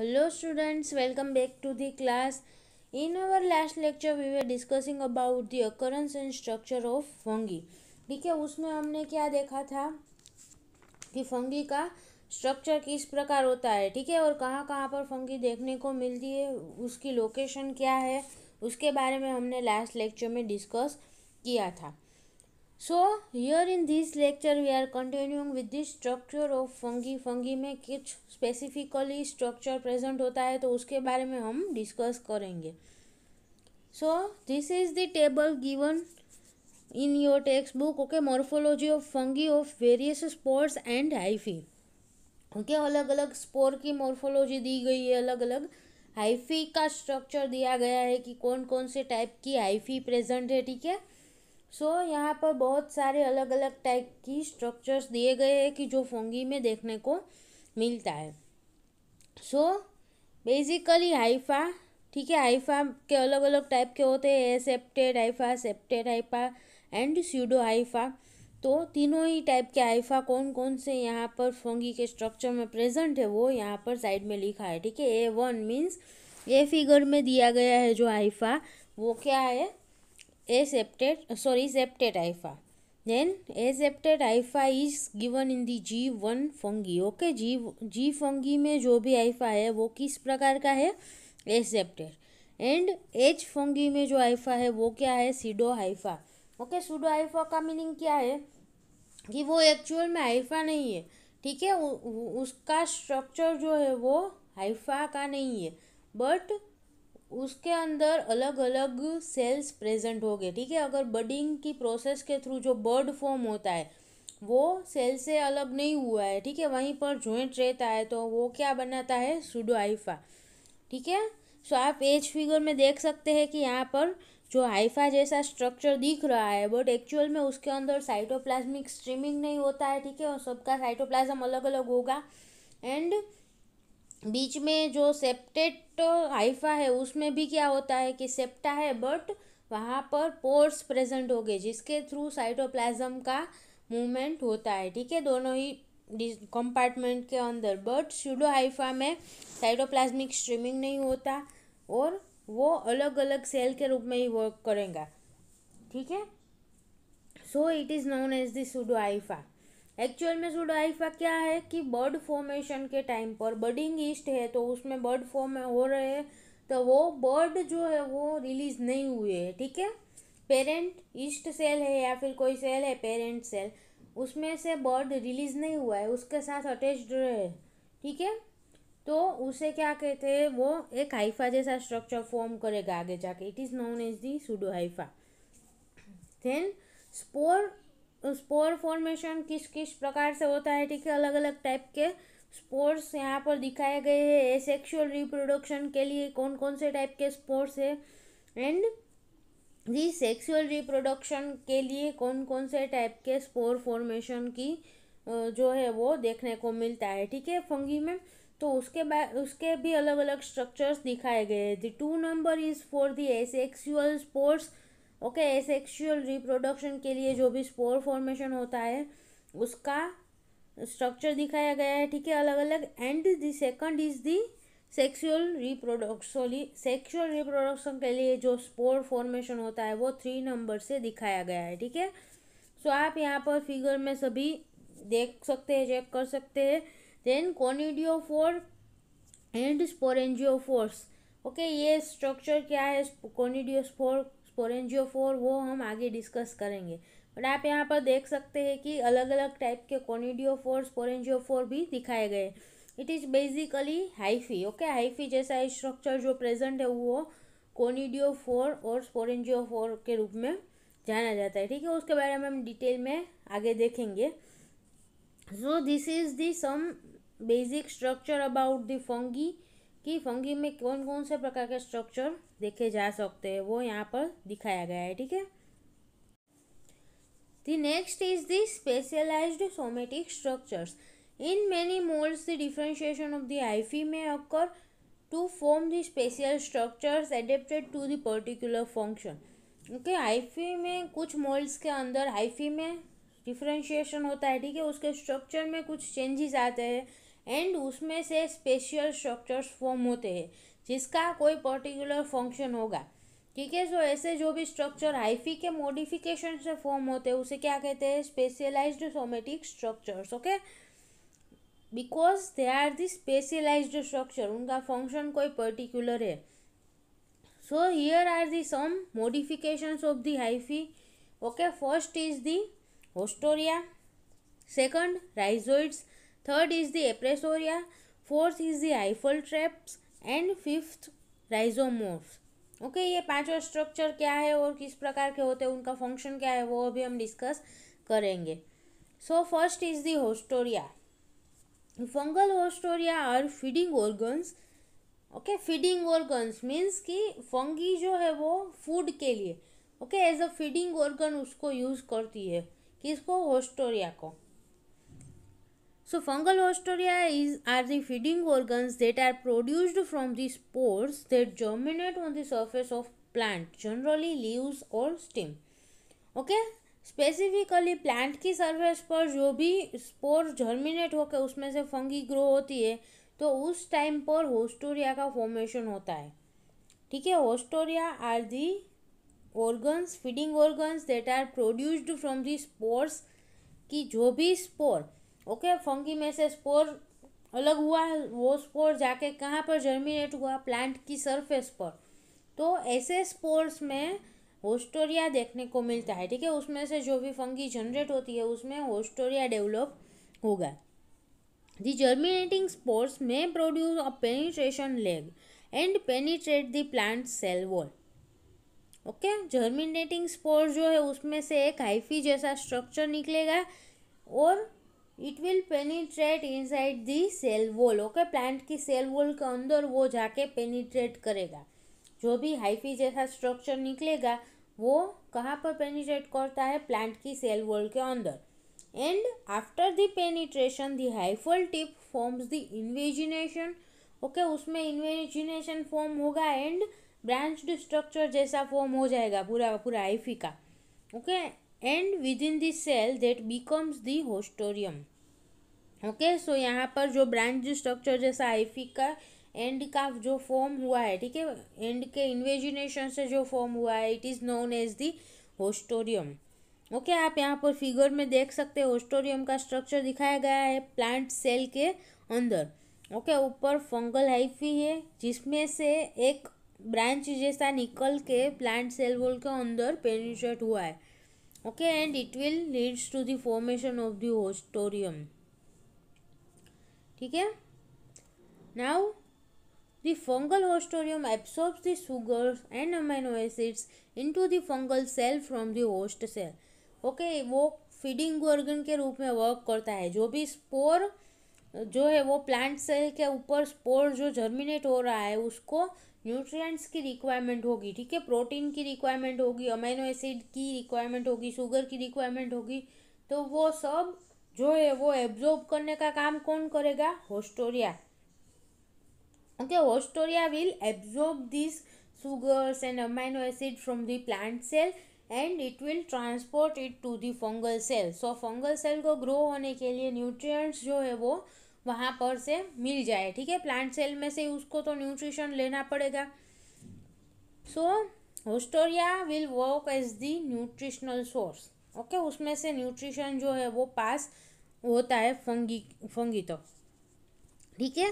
hello students welcome back to the class in our last lecture we were discussing about the occurrence and structure of fungi ठीक है उसमें हमने क्या देखा था कि फंगी का स्ट्रक्चर किस प्रकार होता है ठीक है और कहाँ कहाँ पर फंगी देखने को मिलती है उसकी लोकेशन क्या है उसके बारे में हमने लास्ट लेक्चर में डिस्कस किया था so here in this lecture we are continuing with this structure of fungi fungi में कुछ स्पेसिफिकली स्ट्रक्चर प्रेजेंट होता है तो उसके बारे में हम डिस्कस करेंगे so this is the table given in your textbook okay morphology of fungi of various spores and hyphae okay अलग अलग स्पोर की मॉर्फोलॉजी दी गई है अलग अलग हाइफी का स्ट्रक्चर दिया गया है कि कौन कौन से टाइप की हाइफी प्रेजेंट है ठीक है सो so, यहाँ पर बहुत सारे अलग अलग टाइप की स्ट्रक्चर्स दिए गए हैं कि जो फोंगी में देखने को मिलता है सो बेसिकली हाइफा ठीक है हाइफा के अलग अलग टाइप के होते हैं aseptate hypha septate hypha and pseudo hypha तो तीनों ही टाइप के हाइफा कौन कौन से यहाँ पर फोंगी के स्ट्रक्चर में प्रेजेंट है वो यहाँ पर साइड में लिखा है ठीक है A one means A figure में दिया गया है जो हाइफा वो क्या है aseptate sorry septate hypha then aseptate hypha is given in the G one fungi okay G G fungi में जो भी आइफा है वो किस प्रकार का है एसेप्टेट एंड एच फंगी में जो आइफा है वो क्या है pseudo hypha okay pseudo hypha का मीनिंग क्या है कि वो एक्चुअल में आइफा नहीं है ठीक है उसका स्ट्रक्चर जो है वो हाइफा का नहीं है बट उसके अंदर अलग अलग सेल्स प्रेजेंट होंगे ठीक है अगर बडिंग की प्रोसेस के थ्रू जो बर्ड फॉर्म होता है वो सेल से अलग नहीं हुआ है ठीक है वहीं पर जॉइंट रहता है तो वो क्या बनाता है आइफा ठीक है सो आप एज फिगर में देख सकते हैं कि यहाँ पर जो हाइफा जैसा स्ट्रक्चर दिख रहा है बट एक्चुअल में उसके अंदर साइटोप्लाज्मिक स्ट्रीमिंग नहीं होता है ठीक है और सबका साइटोप्लाज्म अलग अलग होगा एंड बीच में जो सेप्टेट हाइफा है उसमें भी क्या होता है कि सेप्टा है बट वहाँ पर पोर्स प्रेजेंट हो गए जिसके थ्रू साइटोप्लाज्म का मूवमेंट होता है ठीक है दोनों ही कंपार्टमेंट के अंदर बट शुडो हाइफा में साइटोप्लाज्मिक स्ट्रीमिंग नहीं होता और वो अलग अलग सेल के रूप में ही वर्क करेगा ठीक है so it is known as pseudo hypha actual में आइफा क्या है कि बर्ड फॉर्मेशन के टाइम पर बर्डिंग ईस्ट है तो उसमें बर्ड फॉर्म हो रहे हैं तो वो बर्ड जो है वो रिलीज नहीं हुए है ठीक है पेरेंट ईस्ट सेल है या फिर कोई सेल है पेरेंट सेल उसमें से बर्ड रिलीज नहीं हुआ है उसके साथ अटैच्ड रहे ठीक है तो उसे क्या कहते हैं वो एक हाइफा जैसा स्ट्रक्चर फॉर्म करेगा आगे जाके it is known as the pseudo hypha then spore spore formation किस किस प्रकार से होता है ठीक है अलग अलग टाइप के स्पोर्ट्स यहाँ पर दिखाए गए हैं एसेक्सुअल रिप्रोडक्शन के लिए कौन कौन से टाइप के स्पोर्ट्स है एंड जी सेक्सुअल रिप्रोडक्शन के लिए कौन कौन से टाइप के स्पोर फॉर्मेशन की जो है वो देखने को मिलता है ठीक है फंगी में तो उसके बाद उसके भी अलग अलग स्ट्रक्चर्स दिखाए गए हैं the two number is for the asexual spores okay sexual reproduction के लिए जो भी स्पोर फॉर्मेशन होता है उसका स्ट्रक्चर दिखाया गया है ठीक है अलग अलग and the second is the sexual sorry sexual reproduction के लिए जो स्पोर फॉर्मेशन होता है वो थ्री नंबर से दिखाया गया है ठीक है सो आप यहाँ पर फिगर में सभी देख सकते हैं चेक कर सकते हैं then four and sporangiophores okay ये स्ट्रक्चर क्या है स्पोर कोरेंजियोफोर वो हम आगे डिस्कस करेंगे बट आप यहाँ पर देख सकते हैं कि अलग अलग टाइप के कोनिडियोफोर फोर भी दिखाए गए it is basically hyphae okay hyphae जैसा स्ट्रक्चर जो प्रेजेंट है वो कोनिडियोफोर और स्पोरेंजियोफोर के रूप में जाना जाता है ठीक है उसके बारे में हम डिटेल में आगे देखेंगे so this is the some basic structure about the fungi कि फंगी में कौन कौन से प्रकार के स्ट्रक्चर देखे जा सकते हैं वो यहाँ पर दिखाया गया है ठीक है the next is the specialised somatic structures in many moulds the differentiation of the hyphae may occur to form the special structures adapted to the particular function क्योंकि आईफी में कुछ मोल्स के अंदर आईफी में डिफ्रेंशिएशन होता है ठीक है उसके स्ट्रक्चर में कुछ चेंजेस आते हैं एंड उसमें से स्पेशल स्ट्रक्चर्स फॉर्म होते हैं जिसका कोई पर्टिकुलर फंक्शन होगा ठीक है सो ऐसे जो भी स्ट्रक्चर हाइफी के मॉडिफिकेशन से फॉर्म होते हैं उसे क्या कहते हैं specialised somatic structures okay because they are the specialised structure उनका फंक्शन कोई पर्टिकुलर है so here are the some modification of the hyphae okay first is the haustoria second rhizoids third is the appressoria fourth is the Eiffel traps and fifth rhizomorphs okay ये पांचों structure क्या है और किस प्रकार के होते हैं उनका फंक्शन क्या है वो अभी हम डिस्कस करेंगे so first is the haustoria fungal haustoria are feeding organs okay feeding organs means कि फंगी जो है वो फूड के लिए okay as a feeding organ उसको यूज़ करती है किसको होस्टोरिया को So fungal osteoria is are the feeding organs that are produced from the spores that germinate on the surface of plant, generally leaves or stem. Okay, specifically plant की surface पर जो भी spore germinate होकर उसमें से fungi grow होती है तो उस टाइम पर होस्टोरिया का फॉर्मेशन होता है ठीक है haustoria are the organs feeding organs that are produced from the spores की जो भी स्पोर ओके फंगी में से स्पोर अलग हुआ वो स्पोर जाके कहाँ पर जर्मिनेट हुआ प्लांट की सरफेस पर तो ऐसे स्पोर्स में होस्टोरिया देखने को मिलता है ठीक है उसमें से जो भी फंगी जनरेट होती है उसमें होस्टोरिया डेवलप होगा the germinating spores may produce a penetration leg and penetrate the plant cell wall okay germinating spore जो है उसमें से एक हाइफी जैसा स्ट्रक्चर निकलेगा और it will penetrate inside the cell wall okay plant की सेल वॉल के अंदर वो जाके पेनिट्रेट करेगा जो भी हाइफी जैसा स्ट्रक्चर निकलेगा वो कहाँ पर पेनिट्रेट करता है प्लांट की सेल वॉल के अंदर and after the penetration the hyphal tip forms the invagination okay उसमें इन्वेजिनेशन फॉर्म होगा एंड ब्रांचड स्ट्रक्चर जैसा फॉर्म हो जाएगा पूरा पूरा हाइफी का okay and within this cell that becomes the haustorium okay okay, so so यहाँ पर जो ब्रांच स्ट्रक्चर जैसा आईफी का एंड का जो फॉर्म हुआ है ठीक है एंड के इन्वेजिनेशन से जो फॉर्म हुआ है it is known as the haustorium okay आप यहाँ पर फिगर में देख सकते हैं होस्टोरियम का स्ट्रक्चर दिखाया गया है प्लांट सेल के अंदर ओके okay, ऊपर फंगल हाइफी है जिसमें से एक ब्रांच जैसा निकल के प्लांट सेल वॉल के अंदर पेनिट्रेट हुआ है okay and it will leads to the formation of the haustorium ठीक है now the fungal haustorium absorbs the and amino acids into the fungal cell from the host cell okay वो feeding organ के रूप में work करता है जो भी स्पोर जो है वो प्लांट सेल के ऊपर स्पोर जो जर्मिनेट हो रहा है उसको न्यूट्रिएंट्स की रिक्वायरमेंट होगी ठीक है प्रोटीन की रिक्वायरमेंट होगी अमाइनो एसिड की रिक्वायरमेंट होगी शुगर की रिक्वायरमेंट होगी तो वो सब जो है वो एब्जॉर्ब करने का काम कौन करेगा haustoria okay haustoria will absorb this sugars and amino acid from the plant cell and it will transport it to the fungal cell so fungal cell को ग्रो होने के लिए न्यूट्रिएंट्स जो है वो वहाँ पर से मिल जाए ठीक है प्लांट सेल में से उसको तो न्यूट्रिशन लेना पड़ेगा so haustoria will work as the nutritional source okay उसमें से न्यूट्रिशन जो है वो पास होता है फंगी फंगी तो ठीक है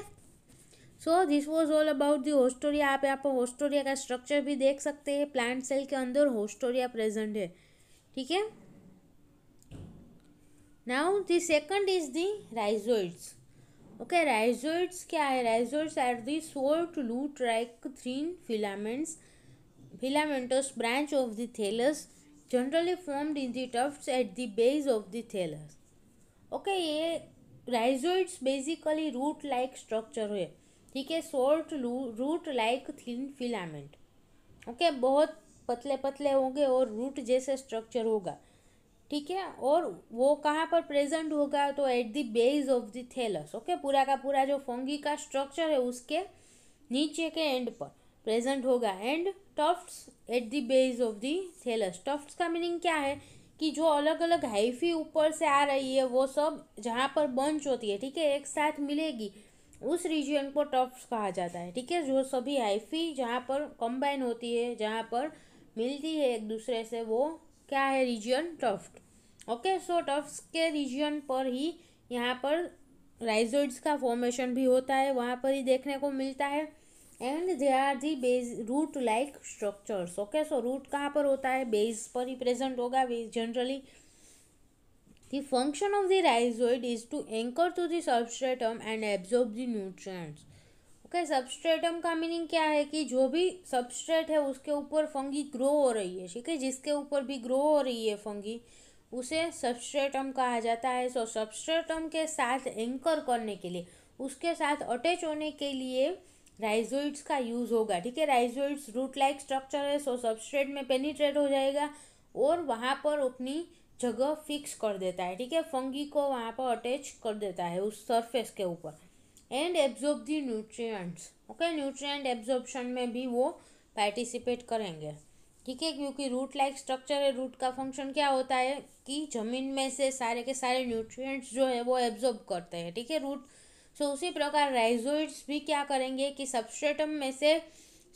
so this was all about the haustoria आप यहाँ पर होस्टोरिया का स्ट्रक्चर भी देख सकते हैं प्लांट सेल के अंदर होस्टोरिया प्रेजेंट है ठीक है now the second is the rhizoids okay rhizoids क्या है rhizoids are the short root like thin filaments filaments branch of the thallus generally formed in the tufts at the base of the thallus okay ये rhizoids basically root like structure है ठीक है short root like thin filament okay, बहुत पतले पतले होंगे और root जैसे structure होगा ठीक है और वो कहाँ पर प्रेजेंट होगा तो at the base of the thallus okay पूरा का पूरा जो फंगी का स्ट्रक्चर है उसके नीचे के एंड पर प्रेजेंट होगा and tufts at the base of the thallus tufts का मीनिंग क्या है कि जो अलग अलग हाइफी ऊपर से आ रही है वो सब जहाँ पर बंच होती है ठीक है एक साथ मिलेगी उस रीजन को टफ्ट्स कहा जाता है ठीक है जो सभी हाइफी जहाँ पर कंबाइन होती है जहाँ पर मिलती है एक दूसरे से वो क्या है region tuft okay so tufts के रीजन पर ही यहाँ पर राइजोइड्स का फॉर्मेशन भी होता है वहाँ पर ही देखने को मिलता है and they are the base root like structures okay so root कहाँ पर होता है बेस पर ही प्रेजेंट होगा generally The function of the rhizoid is to anchor to the substratum and absorb the nutrients. Okay substratum का meaning क्या है कि जो भी सबस्ट्रेट है उसके ऊपर फंगी ग्रो हो रही है ठीक है जिसके ऊपर भी ग्रो हो रही है फंगी उसे सबस्ट्रेटम कहा जाता है सो so, सबस्ट्रेटम के साथ एंकर करने के लिए उसके साथ अटैच होने के लिए राइजोइड्स का यूज़ होगा ठीक है राइजोइड्स रूट लाइक स्ट्रक्चर है सो सबस्ट्रेट में पेनिट्रेट हो जाएगा और वहाँ पर अपनी जगह फिक्स कर देता है ठीक है फंगी को वहाँ पर अटैच कर देता है उस सरफेस के ऊपर and absorb the nutrients okay nutrient absorption में भी वो पार्टिसिपेट करेंगे ठीक है क्योंकि रूट लाइक स्ट्रक्चर है रूट का फंक्शन क्या होता है कि ज़मीन में से सारे के सारे न्यूट्रिएंट्स जो है वो एब्जॉर्ब करते हैं ठीक है रूट सो उसी प्रकार राइजोइड्स भी क्या करेंगे कि सबस्ट्रेटम में से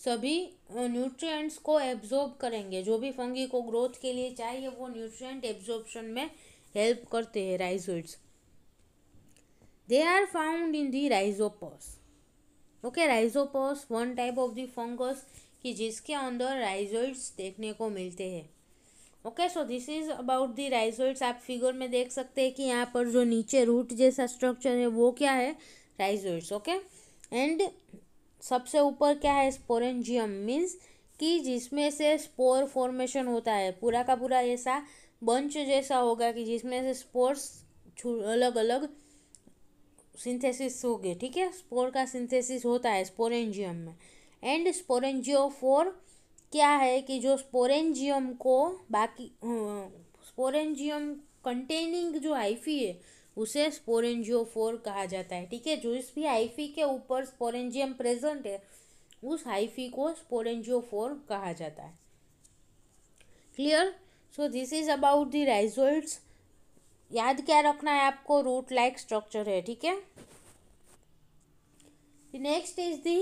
सभी न्यूट्रिएंट्स को एब्जॉर्ब करेंगे जो भी फंगी को ग्रोथ के लिए चाहिए वो न्यूट्रिएंट एब्जॉर्बन में हेल्प करते हैं rhizoids they are found in the rhizopus okay rhizopus one type of the fungus कि जिसके अंदर राइजोइड्स देखने को मिलते हैं okay so this is about the rhizoids आप फिगर में देख सकते हैं कि यहाँ पर जो नीचे रूट जैसा स्ट्रक्चर है वो क्या है राइजोइड्स ओके एंड सबसे ऊपर क्या है स्पोरेंजियम मीन्स कि जिसमें से स्पोर फॉर्मेशन होता है पूरा का पूरा ऐसा बंच जैसा होगा कि जिसमें से स्पोर्स अलग अलग सिंथेसिस हो गए ठीक है स्पोर का सिंथेसिस होता है स्पोरेंजियम में एंड स्पोरेंजियो फोर क्या है कि जो स्पोरेंजियम को बाकी स्पोरेंजियम कंटेनिंग जो हाइफी है उसे स्पोरेंजियोफोर कहा जाता है ठीक है जो इस भी हाइफी के ऊपर स्पोरेंजियम प्रेजेंट है उस हाइफी को स्पोरेंजियोफोर कहा जाता है clear so this is about the rhizoid याद क्या रखना है आपको रूट लाइक स्ट्रक्चर है ठीक है next is the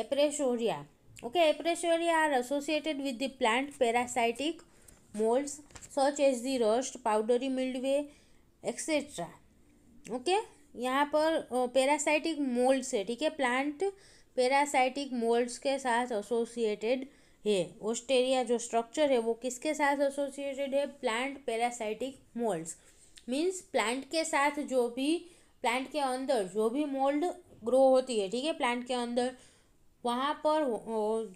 appressoria Okay, aprasaria are associated with the plant parasitic molds such as the rust, powdery mildew, etc. Okay, यहाँ पर पैरासाइटिक मोल्ड्स है ठीक है प्लांट पैरासाइटिक मोल्ड्स के साथ एसोसिएटेड है ऑस्ट्रेलिया जो स्ट्रक्चर है वो किसके साथ एसोसिएटेड है plant parasitic moulds means plant के साथ जो भी प्लांट के अंदर जो भी मोल्ड ग्रो होती है ठीक है प्लांट के अंदर वहाँ पर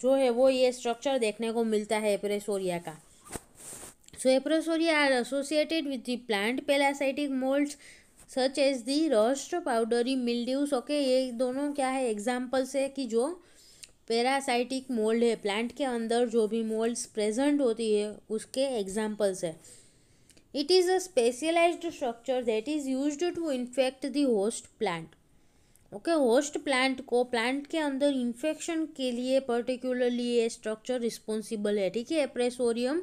जो है वो ये स्ट्रक्चर देखने को मिलता है एप्रेसोरिया का so appressoria are associated with the plant parasitic moulds such as the rust powdery mildews okay ये दोनों क्या है एग्जाम्पल्स है कि जो पेरासाइटिक मोल्ड है प्लांट के अंदर जो भी मोल्ड्स प्रेजेंट होती है उसके एग्जाम्पल्स है it is a specialised structure that is used to infect the host plant okay host plant को प्लांट के अंदर इन्फेक्शन के लिए पर्टिकुलरली ये स्ट्रक्चर रिस्पॉन्सिबल है ठीक है appressorium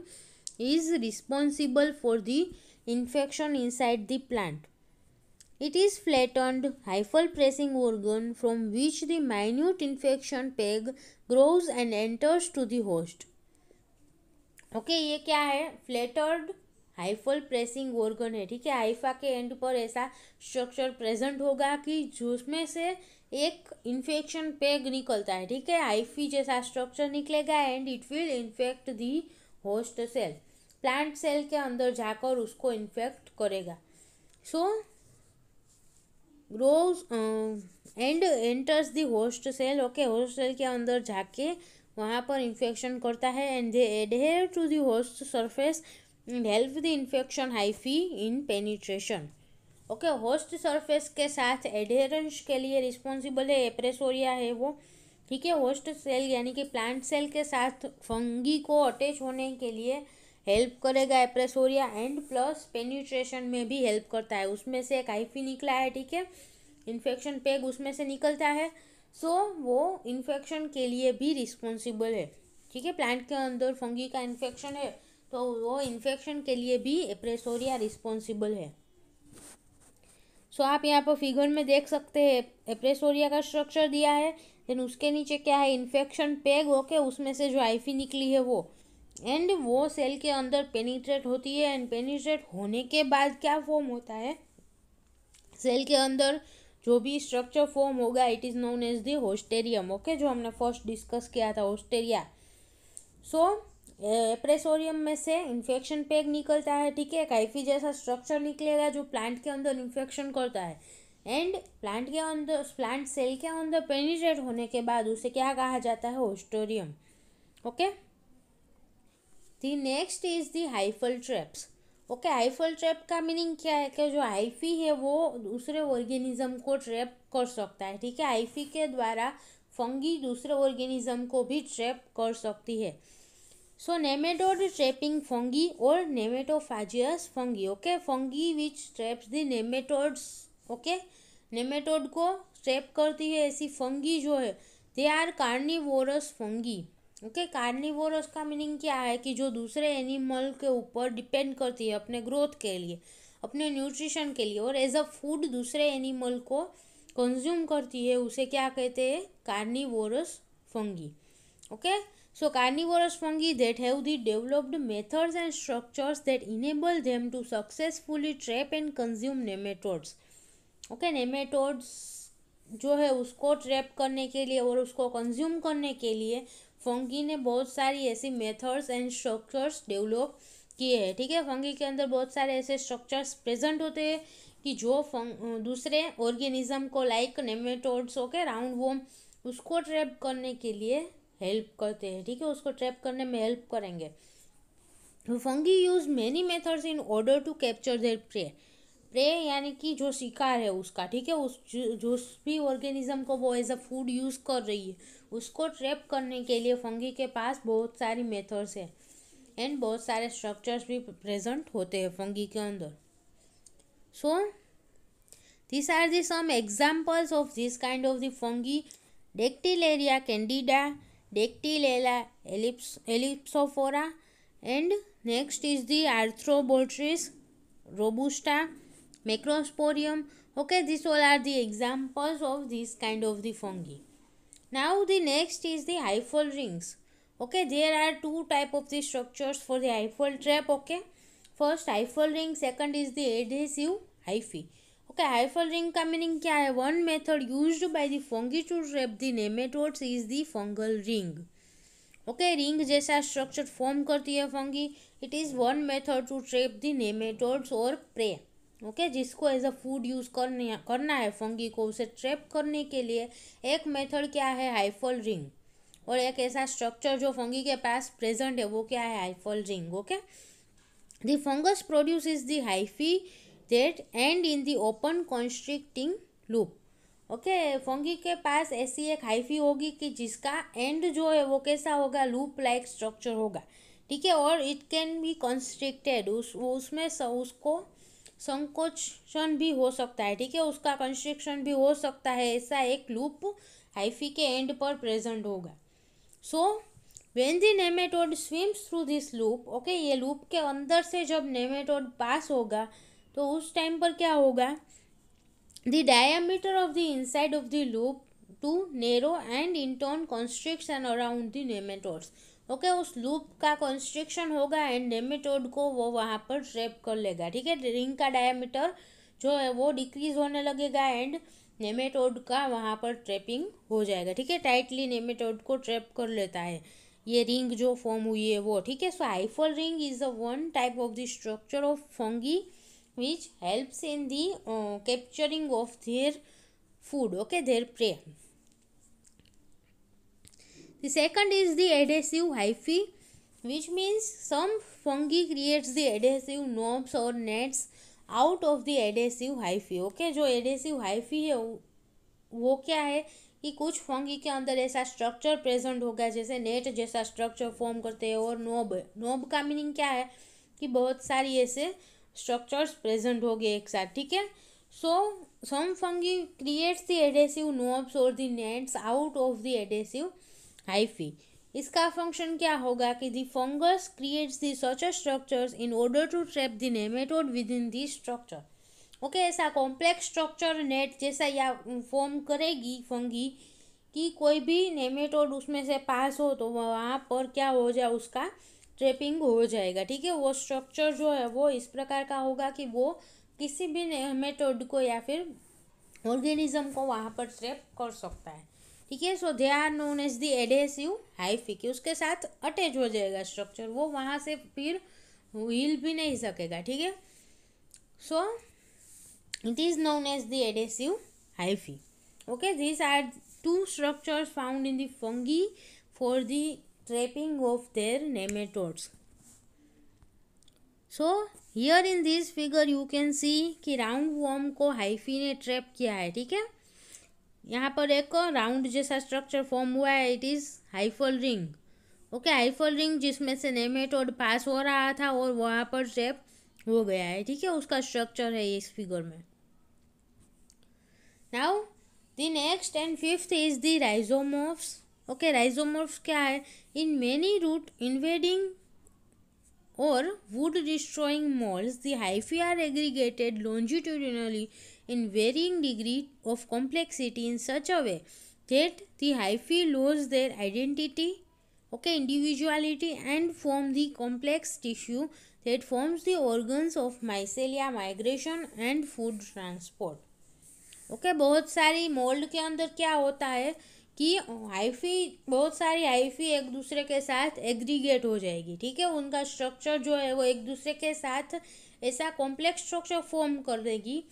is responsible for the infection inside the plant it is flattened hyphal pressing organ from which the minute infection peg grows and enters to the host okay ये क्या है फ्लेटर्ड hyphal pressing organ है ठीक है Haifa के end पर ऐसा structure present होगा कि जिसमें से एक इन्फेक्शन पैग निकलता है ठीक है हाइफी जैसा स्ट्रक्चर निकलेगा and it will infect the host cell plant cell के अंदर जाकर उसको इन्फेक्ट करेगा so grows and enters the host cell okay host cell के अंदर जाके वहाँ पर इन्फेक्शन करता है and they adhere to the host surface help the infection infection hyphae in penetration okay host surface के साथ एडेरेंस के लिए रिस्पॉन्सिबल है एप्रेसोरिया है वो ठीक है होस्ट सेल यानी कि प्लांट सेल के साथ फंगी को अटैच होने के लिए हेल्प करेगा एप्रेसोरिया एंड प्लस पेनिट्रेशन में भी हेल्प करता है उसमें से एक हाइफी निकला है ठीक है इन्फेक्शन पेग उसमें से निकलता है सो so, वो इन्फेक्शन के लिए भी रिस्पॉन्सिबल है ठीक है प्लांट के अंदर फंगी का इन्फेक्शन है तो वो इन्फेक्शन के लिए भी एप्रेसोरिया रिस्पॉन्सिबल है सो so, आप यहाँ पर फिगर में देख सकते हैं एप्रेसोरिया का स्ट्रक्चर दिया है देन उसके नीचे क्या है इन्फेक्शन पेग ओके उसमें से जो आईफी निकली है वो एंड वो सेल के अंदर पेनिट्रेट होती है एंड पेनिट्रेट होने के बाद क्या फॉर्म होता है सेल के अंदर जो भी स्ट्रक्चर फॉर्म होगा it is known as the haustorium okay जो हमने फर्स्ट डिस्कस किया था होस्टेरिया सो so, एप्रेसोरियम में से इन्फेक्शन पैग निकलता है ठीक है काइफी जैसा स्ट्रक्चर निकलेगा जो प्लांट के अंदर इन्फेक्शन करता है एंड प्लांट के अंदर प्लांट सेल के अंदर पेनिट्रेट होने के बाद उसे क्या कहा जाता है haustorium okay the next is the hyphal traps okay hyphal trap का मीनिंग क्या है कि जो हाइफी है वो दूसरे ऑर्गेनिज्म को ट्रैप कर सकता है ठीक है हाइफी के द्वारा फंगी दूसरे ऑर्गेनिज्म को भी ट्रैप कर सकती है सो नेमेटोड trapping फंगी और nematophagous fungi okay fungi which traps the nematodes okay nematode को trap करती है ऐसी फंगी जो है they are carnivorous fungi okay carnivorous का मीनिंग क्या है कि जो दूसरे एनिमल के ऊपर डिपेंड करती है अपने ग्रोथ के लिए अपने न्यूट्रिशन के लिए और एज अ फूड दूसरे एनिमल को कंज्यूम करती है उसे क्या कहते हैं carnivorous fungi okay okay? So carnivorous fungi that have the developed methods and structures that enable them to successfully trap and consume nematodes. Okay, nematodes जो है उसको ट्रैप करने के लिए और उसको कंज्यूम करने के लिए फंगी ने बहुत सारी ऐसी मेथड्स एंड स्ट्रक्चर्स डेवलप किए हैं ठीक है फंगी के अंदर बहुत सारे ऐसे स्ट्रक्चर्स प्रेजेंट होते हैं कि जो फंग दूसरे ऑर्गेनिज्म को like nematodes okay round worm उसको ट्रैप करने के लिए हेल्प करते हैं ठीक है उसको ट्रैप करने में हेल्प करेंगे fungi use many methods in order to capture their prey prey यानी कि जो शिकार है उसका ठीक है उस जो भी ऑर्गेनिज्म को वो एज अ फूड यूज़ कर रही है उसको ट्रैप करने के लिए फंगी के पास बहुत सारी मेथड्स है एंड बहुत सारे स्ट्रक्चर्स भी प्रेजेंट होते हैं फंगी के अंदर so this are the some examples of this kind of the fungi Dactylaria Candida Dactylella ellips, ellipsophora and next is the Arthroboltris robusta macrosporium okay these all are the examples of these kind of the fungi now the next is the hyphal rings okay there are two type of the structures for the hyphal trap okay first hyphal ring second is the adhesive hyphae okay hyphal ring का meaning क्या है one method used by the fungi to trap the nematodes is the fungal ring okay ring जैसा structure form करती है fungi it is one method to trap the nematodes और prey okay okay, जिसको as a food use करने करना है fungi को उसे ट्रैप करने के लिए एक मेथड क्या है हाइफल रिंग और एक ऐसा स्ट्रक्चर जो फंगी के पास प्रेजेंट है वो क्या है hyphal ring okay the fungus produces the hyphae that end in the open constricting loop ओके okay, फंगी के पास ऐसी एक हाइफी होगी कि जिसका एंड जो है वो कैसा होगा लूप लाइक स्ट्रक्चर होगा ठीक है और इट कैन बी कंस्ट्रिक्टेड उस वो उसमें स, उसको संकोचन भी हो सकता है ठीक है उसका कंस्ट्रिक्शन भी हो सकता है ऐसा एक लूप हाइफी के एंड पर प्रेजेंट होगा so when the nematode swims through this loop okay ये लूप के अंदर से जब नेमेटोड पास होगा तो उस टाइम पर क्या होगा the diameter of the inside of the loop to narrow and in turn constriction around the nematodes okay उस लूप का कॉन्स्ट्रिक्शन होगा एंड नेमेटोड को वो वहाँ पर ट्रेप कर लेगा ठीक है रिंग का डायमीटर जो है वो डिक्रीज होने लगेगा एंड नेमेटोड का वहाँ पर ट्रैपिंग हो जाएगा ठीक है टाइटली नेमेटोड को ट्रैप कर लेता है ये रिंग जो फॉर्म हुई है वो ठीक है so hyphal ring is a one type of the structure of fungi which helps in the uh, capturing of their food okay their prey the second is the adhesive hyphae which means some fungi creates the adhesive knobs or nets out of the adhesive hyphae okay जो adhesive hyphae है वो क्या है कि कुछ fungi के अंदर ऐसा स्ट्रक्चर प्रेजेंट होगा जैसे नेट जैसा स्ट्रक्चर फॉर्म करते हैं और नोब नोब का मीनिंग क्या है कि बहुत सारी ऐसे स्ट्रक्चर्स प्रेजेंट हो गए एक साथ ठीक है so some fungi creates the adhesive knobs और the nets out of the adhesive hyphae इसका फंक्शन क्या होगा कि the fungus creates the such structures in order to trap the nematode within the structure okay ऐसा complex structure net जैसा या form करेगी fungi कि कोई भी नेमेटोड उसमें से पास हो तो वहाँ पर क्या हो जाए उसका ट्रेपिंग हो जाएगा ठीक है वो स्ट्रक्चर जो है वो इस प्रकार का होगा कि वो किसी भी मेटोड को या फिर ऑर्गेनिज्म को वहाँ पर ट्रेप कर सकता है ठीक है so they are known as the adhesive hyphae उसके साथ अटैच हो जाएगा स्ट्रक्चर वो वहाँ से फिर हिल भी नहीं सकेगा ठीक है so it is known as the adhesive hyphae okay this are two structures found in the fungi for the trapping of their nematodes so here in this figure you can see कि round worm को hyphae ने trap किया है ठीक है यहाँ पर एक राउंड जैसा स्ट्रक्चर फॉर्म हुआ है it is hyphal ring okay hyphal ring जिसमें से नेमेटोड पास हो रहा था और वहाँ पर ट्रैप हो गया है ठीक है उसका स्ट्रक्चर है इस फिगर में now the next and fifth is the rhizomorphs okay rhizomorph क्या है इन मेनी रूट इन्वेडिंग और wood destroying molds the hyphae are aggregated longitudinally in varying degree of complexity in such a way that the hyphae lose their identity okay individuality and form the complex tissue that forms the organs of mycelia migration and food transport okay बहुत सारी mould के अंदर क्या होता है कि hyphae बहुत सारी हाइफी एक दूसरे के साथ एग्रीगेट हो जाएगी ठीक है उनका स्ट्रक्चर जो है वो एक दूसरे के साथ ऐसा कॉम्प्लेक्स स्ट्रक्चर फॉर्म कर देगी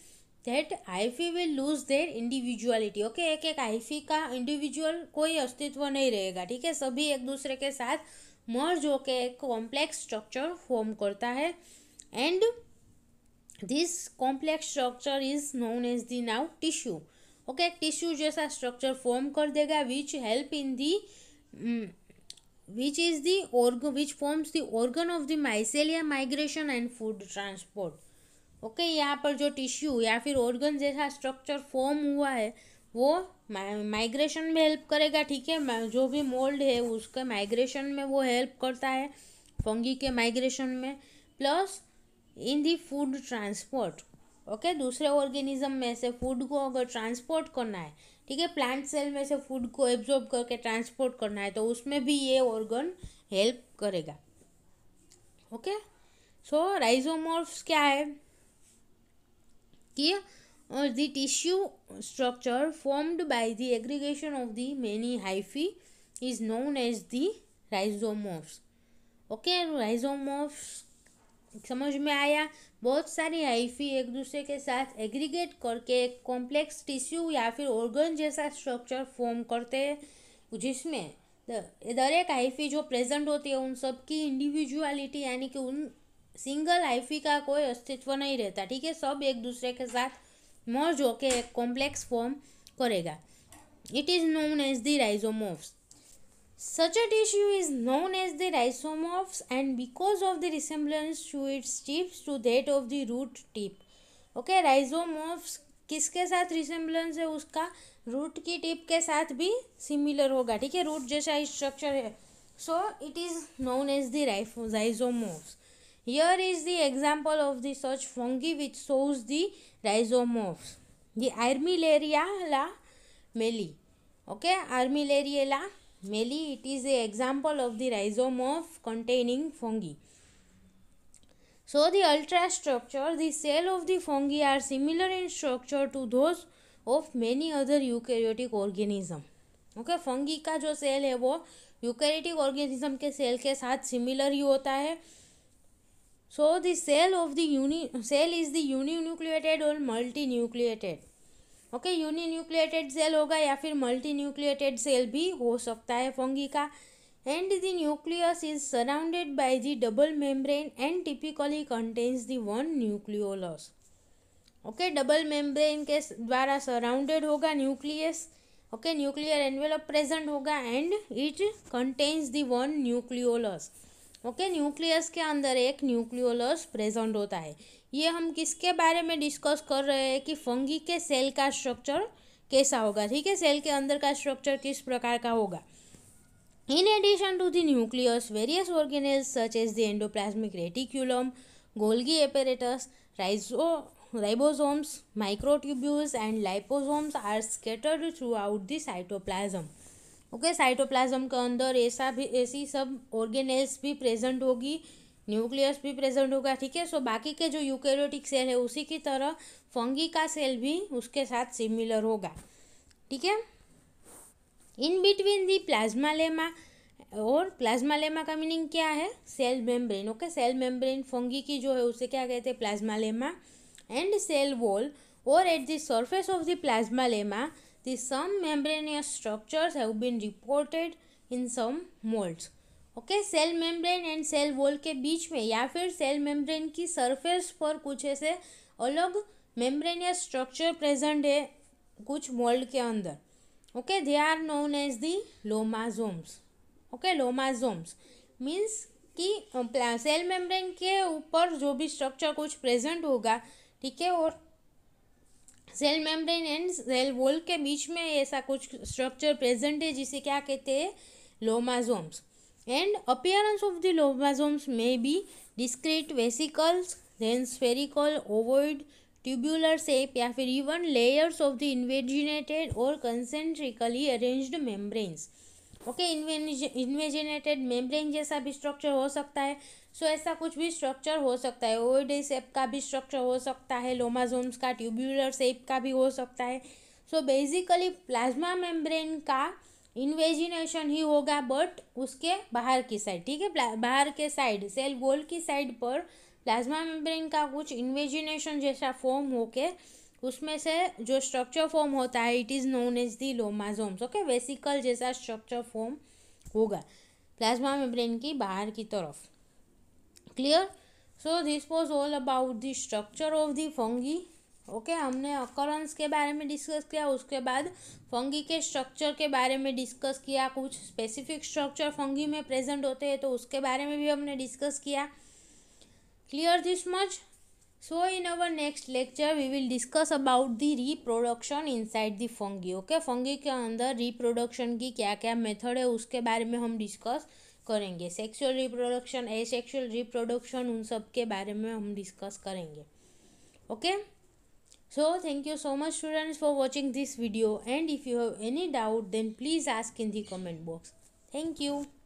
that hyphae will lose their individuality okay एक एक हाइफी का इंडिविजुअल कोई अस्तित्व नहीं रहेगा ठीक है सभी एक दूसरे के साथ मर्ज के एक कॉम्प्लेक्स स्ट्रक्चर फॉर्म करता है and this complex structure is known as the now tissue okay tissue जैसा स्ट्रक्चर फॉर्म कर देगा which help in the which is the org which forms the organ of the mycelia migration and food transport okay यहाँ पर जो tissue या फिर organ जैसा structure form हुआ है वो माइग्रेशन में हेल्प करेगा ठीक है जो भी मोल्ड है उसके माइग्रेशन में वो हेल्प करता है फंगी के माइग्रेशन में plus in the food transport okay दूसरे ऑर्गेनिज्म में से फूड को अगर ट्रांसपोर्ट करना है ठीक है प्लांट सेल में से फूड को एब्जॉर्ब करके ट्रांसपोर्ट करना है तो उसमें भी ये ऑर्गन हेल्प करेगा ओके सो राइजोमोर्फ्स क्या है कि the tissue structure formed by the aggregation of the many hyphae is known as the rhizomorphs okay rhizomorphs समझ में आया बहुत सारी हाइफी एक दूसरे के साथ एग्रीगेट करके एक कॉम्प्लेक्स टिश्यू या फिर ऑर्गन जैसा स्ट्रक्चर फॉर्म करते हैं जिसमें दरेक हाइफी जो प्रेजेंट होती है उन सब की इंडिविजुअलिटी यानी कि उन सिंगल हाइफी का कोई अस्तित्व नहीं रहता ठीक है सब एक दूसरे के साथ मर्ज होकर एक कॉम्प्लेक्स फॉर्म करेगा it is known as the rhizomorphs Such a tissue is known as the rhizomorphs and because of the resemblance to its tips to that of the root tip. Okay, rhizomorphs किसके साथ resemblance है उसका root की tip के साथ भी similar होगा ठीक है रूट जैसा स्ट्रक्चर है so it is known as the rhizomorphs here is the example of the such fungi which shows the rhizomorphs the Armillaria mellea okay Armillaria mellea it is a example of the rhizome of containing fungi so the ultra structure the cell of the fungi are similar in structure to those of many other eukaryotic organism okay fungi का जो cell है वो eukaryotic organism के cell के साथ similar ही होता है so the cell of the unicell is the uninucleated और multinucleated okay uninucleated cell होगा या फिर मल्टी न्यूक्लिएटेड सेल भी हो सकता है फंगी का and the nucleus is surrounded by the double membrane and typically contains the one nucleolus okay double membrane के द्वारा सराउंडेड होगा nucleus okay nuclear envelope present होगा and it contains the one nucleolus okay nucleus के अंदर एक nucleolus present होता है ये हम किसके बारे में डिस्कस कर रहे हैं कि फंगी के सेल का स्ट्रक्चर कैसा होगा ठीक है सेल के अंदर का स्ट्रक्चर किस प्रकार का होगा in addition to the nucleus various organelles such as the endoplasmic reticulum Golgi apparatus rhizo ribosomes microtubules and liposomes are scattered throughout the cytoplasm okay cytoplasm के अंदर ऐसा भी ऐसी सब ऑर्गेनेल्स भी प्रेजेंट होगी न्यूक्लियस भी प्रेजेंट होगा ठीक है सो बाकी के जो यूकेरोटिक सेल है उसी की तरह फंगी का सेल भी उसके साथ सिमिलर होगा ठीक है in between the plasmalemma और प्लाज्मा लेमा का मीनिंग क्या है cell membrane okay cell membrane fungi की जो है उसे क्या कहते हैं plasmalemma and cell wall और at the surface of the plasmalemma The some membranous structures have been reported in some molds. Okay cell membrane and cell wall के बीच में या फिर सेल मेम्ब्रेन की सरफेस पर कुछ ऐसे अलग मेम्ब्रेन या स्ट्रक्चर प्रेजेंट है कुछ मोल्ड के अंदर okay they are known as the lomasomes okay lomasomes means कि सेल मेम्ब्रेन के ऊपर जो भी स्ट्रक्चर कुछ प्रेजेंट होगा ठीक है और cell membrane and cell wall के बीच में ऐसा कुछ स्ट्रक्चर प्रेजेंट है जिसे क्या कहते हैं lomasomes and appearance of the lomasomes may be discrete vesicles then spherical ovoid tubular shape या फिर even layers of the invaginated और concentrically arranged membranes okay invaginated membrane जैसा भी स्ट्रक्चर हो सकता है सो ऐसा कुछ भी स्ट्रक्चर हो सकता है ओइड सेप का भी स्ट्रक्चर हो सकता है लोमाजोम्स का ट्यूब्यूलर सेप का भी हो सकता है सो बेसिकली प्लाज्मा मेम्ब्रेन का इन्वेजिनेशन ही होगा बट उसके बाहर की साइड ठीक है बाहर के साइड सेल वॉल की साइड पर प्लाज्मा मेम्ब्रेन का कुछ इन्वेजिनेशन जैसा फॉर्म होके उसमें से जो स्ट्रक्चर फॉर्म होता है it is known as the lomasomes okay vesicle जैसा स्ट्रक्चर फॉर्म होगा प्लाज्मा मेम्ब्रेन की बाहर की तरफ clear so this was all about the structure of the fungi okay हमने अकरंस के बारे में डिस्कस किया उसके बाद फंगी के स्ट्रक्चर के बारे में डिस्कस किया कुछ स्पेसिफिक स्ट्रक्चर फंगी में प्रेजेंट होते हैं तो उसके बारे में भी हमने डिस्कस किया clear this much so in our next lecture we will discuss about the reproduction inside the fungi okay fungi के अंदर रिप्रोडक्शन की क्या क्या मेथड है उसके बारे में हम डिस्कस करेंगे sexual reproduction asexual reproduction उन सब के बारे में हम डिस्कस करेंगे okay so thank you so much students for watching this video and if you have any doubt then please ask in the comment box thank you